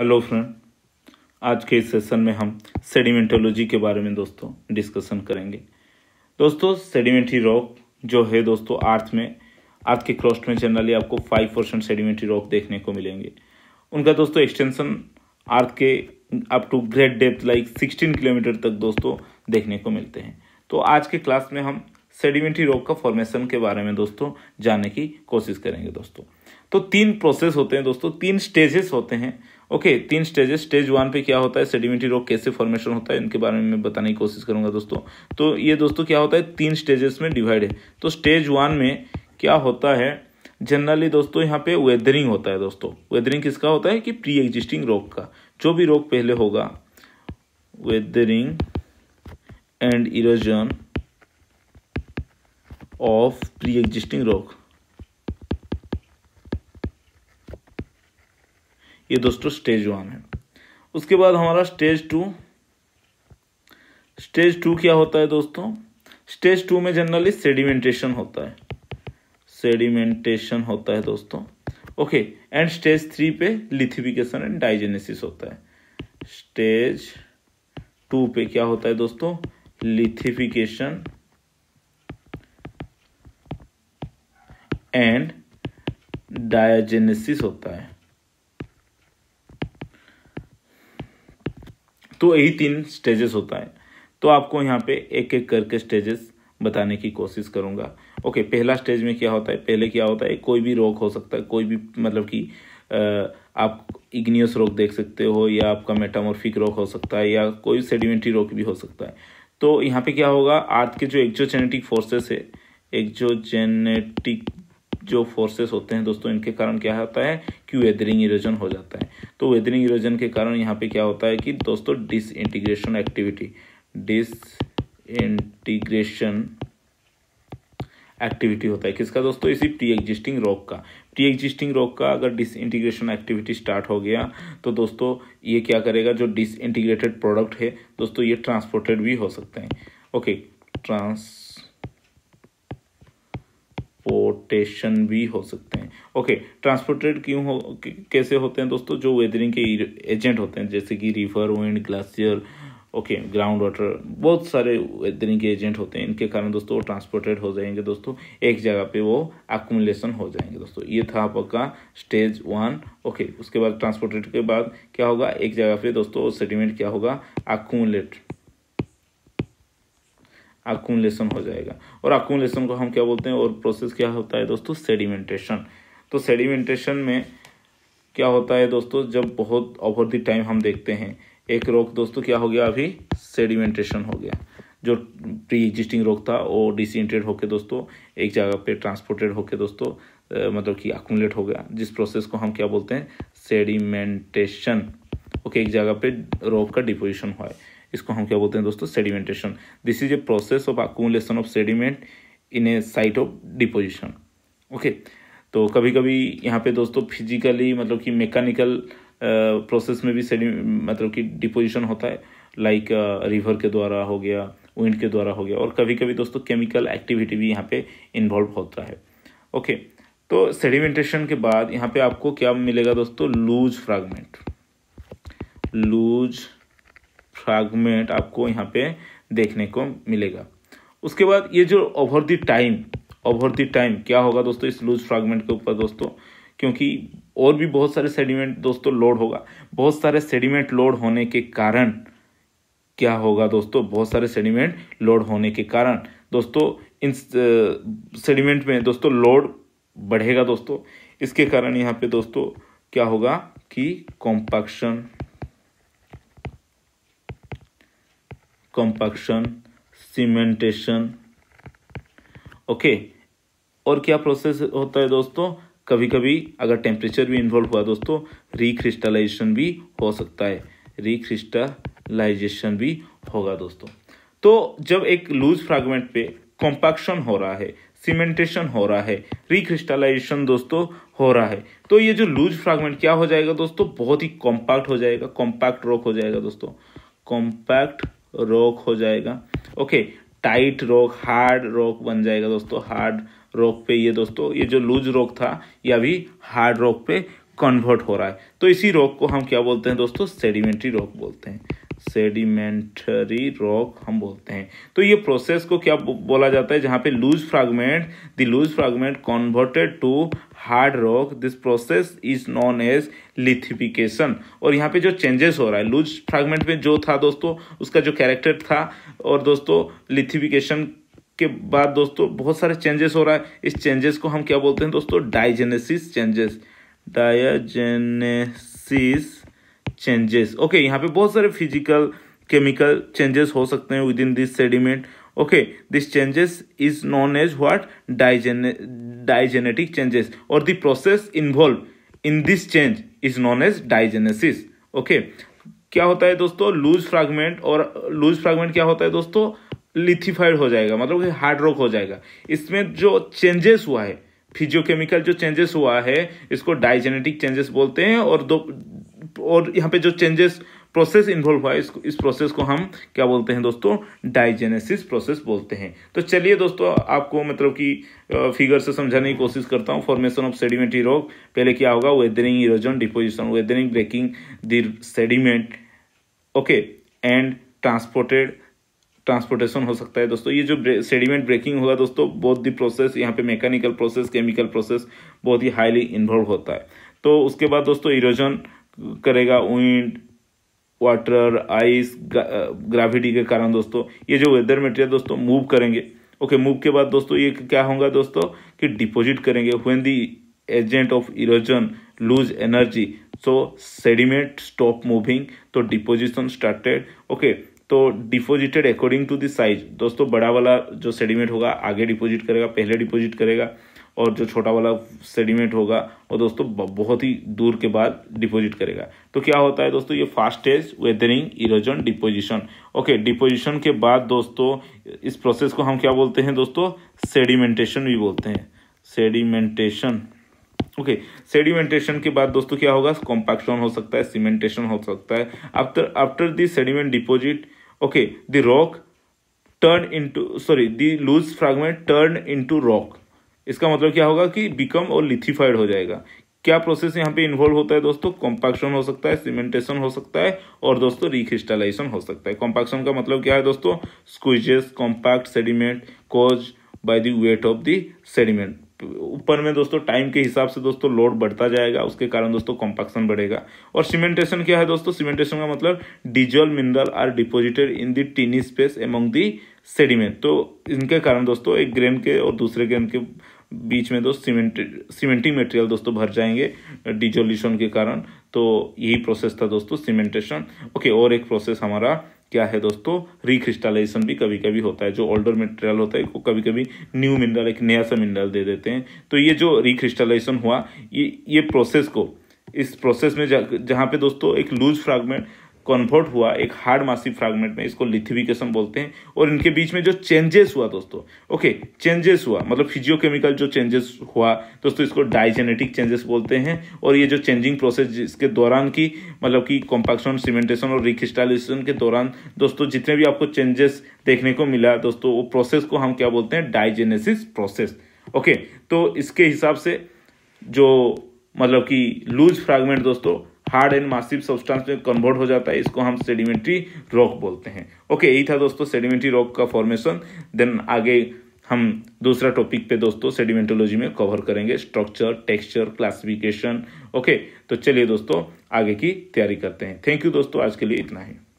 hello friend आज के इस सेशन में हम सेडिमेंटोलॉजी के बारे में दोस्तों डिस्कशन करेंगे दोस्तों सेडिमेंटरी रॉक जो है दोस्तों अर्थ में अर्थ के क्रॉस्ट में जनरली आपको फाइव परसेंट सेडिमेंटरी रॉक देखने को मिलेंगे उनका दोस्तों एक्सटेंशन अर्थ के up to great depth like sixteen kilometre तक दोस्तों देखने को मिलते हैं तो आज के क्लास में हम सेडिमेंट्री रॉक का फॉर्मेशन के बारे में दोस्तों जानने की कोशिश करेंगे दोस्तों तो तीन प्रोसेस होते हैं दोस्तों तीन स्टेजेस होते हैं ओके तीन स्टेजेस स्टेज वन पे क्या होता है सेडिमेंट्री रॉक कैसे फॉर्मेशन होता है इनके बारे में मैं बताने की कोशिश करूंगा दोस्तों तो ये दोस्तों क्या होता है तीन स्टेजेस में डिवाइड है तो स्टेज वन में क्या होता है जनरली दोस्तों यहाँ पे वेदरिंग होता है दोस्तों वेदरिंग किसका होता है कि प्री एग्जिस्टिंग रॉक का जो भी रोग पहले होगा weathering and erosion of pre existing rock ये दोस्तों स्टेज वन है उसके बाद हमारा स्टेज टू स्टेज टू क्या होता है दोस्तों स्टेज टू में जनरली सेडिमेंटेशन होता है सेडिमेंटेशन होता है दोस्तों ओके एंड स्टेज थ्री पे लिथिफिकेशन एंड डाइजेनेसिस होता है स्टेज टू पे क्या होता है दोस्तों लिथिफिकेशन एंड डायजेनेसिस होता है तो यही तीन स्टेजेस होता है तो आपको यहाँ पे एक एक करके स्टेजेस बताने की कोशिश करूँगा ओके पहला स्टेज में क्या होता है पहले क्या होता है कोई भी रोग हो सकता है कोई भी मतलब कि आप इग्नियस रोग देख सकते हो या आपका मेटामोर्फिक रोग हो सकता है या कोई सेडिमेंट्री रोग भी हो सकता है तो यहाँ पे क्या होगा आर्थ के जो एक्जोजेनेटिक फोर्सेस है एक्जोजेनेटिक जो फोर्सेस होते हैं दोस्तों इनके कारण क्या होता है कि वेदरिंग इरोजन हो जाता है तो वेदरिंग इरोजन के कारण यहाँ पे क्या होता है कि दोस्तों disintegration activity disintegration activity होता है किसका दोस्तों इसी प्री एग्जिस्टिंग रॉक का प्री एग्जिस्टिंग रॉक का अगर डिसइंटीग्रेशन एक्टिविटी स्टार्ट हो गया तो दोस्तों ये क्या करेगा जो डिस इंटीग्रेटेड प्रोडक्ट है दोस्तों ये ट्रांसपोर्टेड भी हो सकते हैं ओके ट्रांस ट्रांसपोर्टेशन भी हो सकते हैं ओके ट्रांसपोर्टेड क्यों हो कैसे होते हैं दोस्तों जो वेदरिंग के एजेंट होते हैं जैसे कि river wind glacier okay ground water बहुत सारे वेदरिंग के एजेंट होते हैं इनके कारण दोस्तों वो ट्रांसपोर्टेड हो जाएंगे दोस्तों एक जगह पे वो एकोमुलेशन हो जाएंगे दोस्तों ये था आपका स्टेज वन ओके उसके बाद ट्रांसपोर्टेड के बाद क्या होगा एक जगह पे दोस्तों सेडिमेंट क्या होगा अकुमुलेट आकून हो जाएगा और आकून को हम क्या बोलते हैं और प्रोसेस क्या होता है दोस्तों सेडिमेंटेशन तो सेडिमेंटेशन में क्या होता है दोस्तों जब बहुत ओवर द टाइम हम देखते हैं एक रोग दोस्तों क्या हो गया अभी सेडिमेंटेशन हो गया जो प्री एग्जिस्टिंग रोग था वो डिसइंटेड होकर दोस्तों एक जगह पे ट्रांसपोर्टेड होकर दोस्तों मतलब कि अकुमलेट हो गया जिस प्रोसेस को हम क्या बोलते हैं सेडिमेंटेशन ओके एक जगह पे रोग का डिपोजिशन हुआ है इसको हम क्या बोलते हैं दोस्तों sedimentation this is a process of accumulation of sediment in a site of deposition okay तो कभी कभी यहाँ पे दोस्तों फिजिकली मतलब कि मैकेनिकल प्रोसेस में भी सेडि मतलब कि डिपोजिशन होता है लाइक रिवर के द्वारा हो गया विंड के द्वारा हो गया और कभी कभी दोस्तों केमिकल एक्टिविटी भी यहाँ पे इन्वॉल्व होता है ओके तो सेडिमेंटेशन के बाद यहाँ पे आपको क्या मिलेगा दोस्तों लूज फ्रैगमेंट लूज फ्रैगमेंट आपको यहाँ पे देखने को मिलेगा उसके बाद ये जो over the time over the time क्या होगा दोस्तों इस लूज फ्रैगमेंट के ऊपर दोस्तों क्योंकि और भी बहुत सारे सेडिमेंट दोस्तों लोड होगा बहुत सारे सेडिमेंट लोड होने के कारण क्या होगा दोस्तों बहुत सारे सेडिमेंट लोड होने के कारण दोस्तों इन सेडिमेंट में दोस्तों लोड बढ़ेगा दोस्तों इसके कारण यहाँ पे दोस्तों क्या होगा कि कॉम्पैक्शन कंपैक्शन सीमेंटेशन ओके और क्या प्रोसेस होता है दोस्तों कभी कभी अगर टेम्परेचर भी इन्वॉल्व हुआ दोस्तों रिक्रिस्टलाइजेशन भी हो सकता है रिक्रिस्टलाइजेशन भी होगा दोस्तों तो जब एक लूज फ्रैगमेंट पे कॉम्पैक्शन हो रहा है सीमेंटेशन हो रहा है रिक्रिस्टलाइजेशन दोस्तों हो रहा है तो ये जो लूज फ्रैगमेंट क्या हो जाएगा दोस्तों बहुत ही कॉम्पैक्ट हो जाएगा कॉम्पैक्ट रॉक हो जाएगा दोस्तों कॉम्पैक्ट रॉक हो जाएगा okay tight rock hard rock बन जाएगा दोस्तों हार्ड रॉक पे ये दोस्तों ये जो लूज रॉक था ये अभी हार्ड रॉक पे कन्वर्ट हो रहा है तो इसी रॉक को हम क्या बोलते हैं दोस्तों सेडिमेंट्री रॉक बोलते हैं सेडिमेंटरी रॉक हम बोलते हैं तो ये प्रोसेस को क्या बोला जाता है जहाँ पे loose fragment the loose fragment converted to hard rock this process is known as lithification और यहाँ पे जो चेंजेस हो रहा है लूज फ्रैगमेंट में जो था दोस्तों उसका जो कैरेक्टर था और दोस्तों लिथिफिकेशन के बाद दोस्तों बहुत सारे चेंजेस हो रहा है इस चेंजेस को हम क्या बोलते हैं दोस्तों diagenesis changes diagenesis changes okay यहाँ पे बहुत सारे फिजिकल केमिकल चेंजेस हो सकते हैं within this sediment okay this changes is known as what diagene diagenetic changes और the process involve in this change is known as diagenesis okay क्या होता है दोस्तों लूज फ्रैगमेंट और लूज फ्रैगमेंट क्या होता है दोस्तों लिथिफाइड हो जाएगा मतलब हार्ड रॉक हो जाएगा इसमें जो चेंजेस हुआ है फिजियोकेमिकल जो चेंजेस हुआ है इसको डाइजेनेटिक चेंजेस बोलते हैं और दो और यहाँ पे जो चेंजेस प्रोसेस इन्वॉल्व हुआ इसको इस प्रोसेस को हम क्या बोलते हैं दोस्तों डाइजेनेसिस प्रोसेस बोलते हैं तो चलिए दोस्तों आपको मतलब कि फिगर से समझाने की कोशिश करता हूँ फॉर्मेशन ऑफ सेडिमेंटरी रॉक पहले क्या होगा weathering erosion deposition weathering breaking the sediment okay and transported transportation हो सकता है दोस्तों ये जो सेडिमेंट ब्रेकिंग होगा दोस्तों बहुत दी प्रोसेस यहाँ पे मैकेनिकल प्रोसेस केमिकल प्रोसेस बहुत ही हाईली इन्वॉल्व होता है तो उसके बाद दोस्तों इरोजन करेगा विंड वाटर आइस ग्राविटी के कारण दोस्तों ये जो वेदर मटेरियल दोस्तों मूव करेंगे ओके मूव के बाद दोस्तों ये क्या होगा दोस्तों कि डिपॉजिट करेंगे when the agent of erosion lose energy so sediment stop moving तो डिपोजिशन स्टार्टेड ओके तो deposited according to the size दोस्तों बड़ा वाला जो सेडिमेंट होगा आगे डिपोजिट करेगा पहले डिपोजिट करेगा और जो छोटा वाला सेडिमेंट होगा वो दोस्तों बहुत ही दूर के बाद डिपोजिट करेगा तो क्या होता है दोस्तों ये first stage weathering erosion deposition okay deposition के बाद दोस्तों इस प्रोसेस को हम क्या बोलते हैं दोस्तों सेडिमेंटेशन भी बोलते हैं सेडिमेंटेशन ओके okay, सेडिमेंटेशन के बाद दोस्तों क्या होगा कॉम्पैक्शन हो सकता है सीमेंटेशन हो सकता है after after the sediment deposit okay the rock turn into sorry the loose fragment turn into rock इसका मतलब क्या होगा कि बिकम और लिथिफाइड हो जाएगा क्या प्रोसेस यहाँ पे इन्वॉल्व होता है दोस्तों कॉम्पैक्शन हो सकता है सीमेंटेशन हो सकता है और दोस्तों रिक्रिस्टलाइजेशन हो सकता है कॉम्पैक्शन का मतलब क्या है दोस्तों squeezes compact sediment cause by the weight of the sediment ऊपर में दोस्तों टाइम के हिसाब से दोस्तों लोड बढ़ता जाएगा उसके कारण दोस्तों कॉम्पैक्शन बढ़ेगा और सीमेंटेशन क्या है दोस्तों सीमेंटेशन का मतलब dissolved mineral are deposited in the tiny space among the sediment तो इनके कारण दोस्तों एक ग्रेन के और दूसरे ग्रेन के बीच में दोस्त सीमेंट सीमेंटिंग मटेरियल दोस्तों भर जाएंगे डिजोल्यूशन के कारण तो यही प्रोसेस था दोस्तों सीमेंटेशन ओके और एक प्रोसेस हमारा क्या है दोस्तों रिक्रिस्टलाइजेशन भी कभी कभी होता है जो ओल्डर मटेरियल होता है वो कभी कभी न्यू मिनरल एक नया सा मिनरल दे देते हैं तो ये जो रिक्रिस्टलाइजेशन हुआ ये ये प्रोसेस को इस प्रोसेस में जहाँ पे दोस्तों एक लूज फ्रैगमेंट कन्वर्ट हुआ एक हार्ड मासिव फ्रैगमेंट में इसको लिथिफिकेशन बोलते हैं और इनके बीच में जो चेंजेस हुआ दोस्तों ओके चेंजेस हुआ मतलब फिजियोकेमिकल जो चेंजेस हुआ दोस्तों इसको डाइजेनेटिक चेंजेस बोलते हैं और ये जो चेंजिंग प्रोसेस इसके दौरान की मतलब कि कॉम्पैक्शन सीमेंटेशन और रिक्रिस्टाइलेशन के दौरान दोस्तों जितने भी आपको चेंजेस देखने को मिला दोस्तों वो प्रोसेस को हम क्या बोलते हैं डाइजेनेसिस प्रोसेस ओके तो इसके हिसाब से जो मतलब कि लूज फ्रैगमेंट दोस्तों हार्ड एंड मासिव सब्सटेंस में कन्वर्ट हो जाता है इसको हम सेडिमेंट्री रॉक बोलते हैं ओके यही था दोस्तों सेडिमेंट्री रॉक का फॉर्मेशन देन आगे हम दूसरा टॉपिक पे दोस्तों सेडिमेंटोलॉजी में कवर करेंगे स्ट्रक्चर टेक्सचर क्लासिफिकेशन ओके तो चलिए दोस्तों आगे की तैयारी करते हैं थैंक यू दोस्तों आज के लिए इतना ही